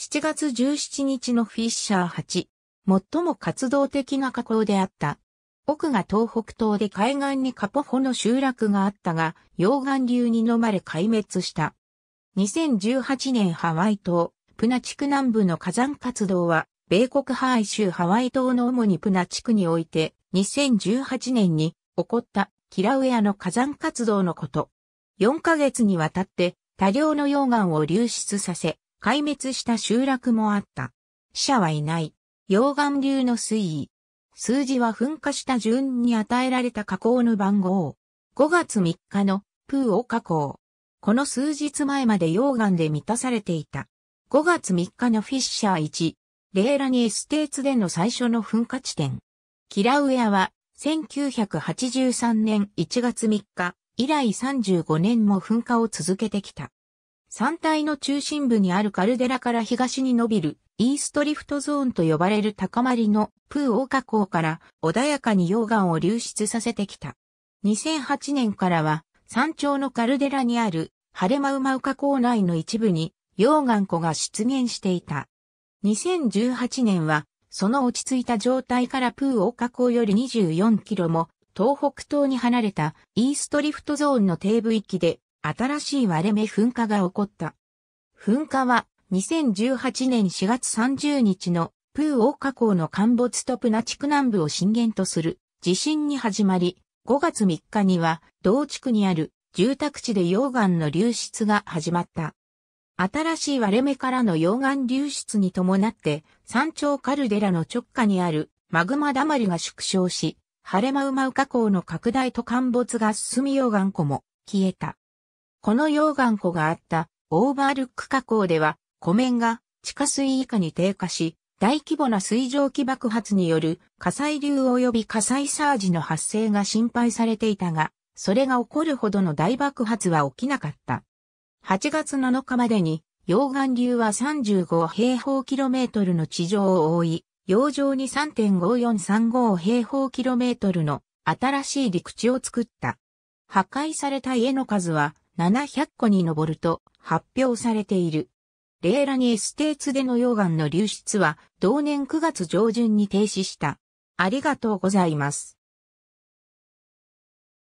7月17日のフィッシャー8、最も活動的な河口であった。奥が東北東で海岸にカポホの集落があったが、溶岩流に飲まれ壊滅した。2018年ハワイ島、プナ地区南部の火山活動は、米国ハワイ州ハワイ島の主にプナ地区において、2018年に起こったキラウエアの火山活動のこと。4ヶ月にわたって多量の溶岩を流出させ、壊滅した集落もあった。死者はいない。溶岩流の水位。数字は噴火した順に与えられた火口の番号。5月3日のプーオ火口。この数日前まで溶岩で満たされていた。5月3日のフィッシャー1、レーラニエステーツでの最初の噴火地点。キラウエアは1983年1月3日以来35年も噴火を続けてきた。山体の中心部にあるカルデラから東に伸びるイーストリフトゾーンと呼ばれる高まりのプーオー河口から穏やかに溶岩を流出させてきた。2008年からは山頂のカルデラにあるハレマウマウ河口内の一部に溶岩湖が出現していた。2018年はその落ち着いた状態からプーオー河口より24キロも東北東に離れたイーストリフトゾーンの低部域で新しい割れ目噴火が起こった。噴火は2018年4月30日のプーオー火口の陥没とプナ地区南部を震源とする地震に始まり、5月3日には同地区にある住宅地で溶岩の流出が始まった。新しい割れ目からの溶岩流出に伴って山頂カルデラの直下にあるマグマだまりが縮小し、ハレマウマウ火口の拡大と陥没が進み溶岩湖も消えた。この溶岩湖があったオーバールック河口では湖面が地下水以下に低下し、大規模な水蒸気爆発による火災流及び火災サージの発生が心配されていたが、それが起こるほどの大爆発は起きなかった。8月7日までに溶岩流は35平方キロメートルの地上を覆い、洋上に3.5435平方キロメートルの新しい陸地を作った。破壊された家の数は700個に上ると発表されている。レーラニエステーツでの溶岩の流出は同年9月上旬に停止した。ありがとうございます。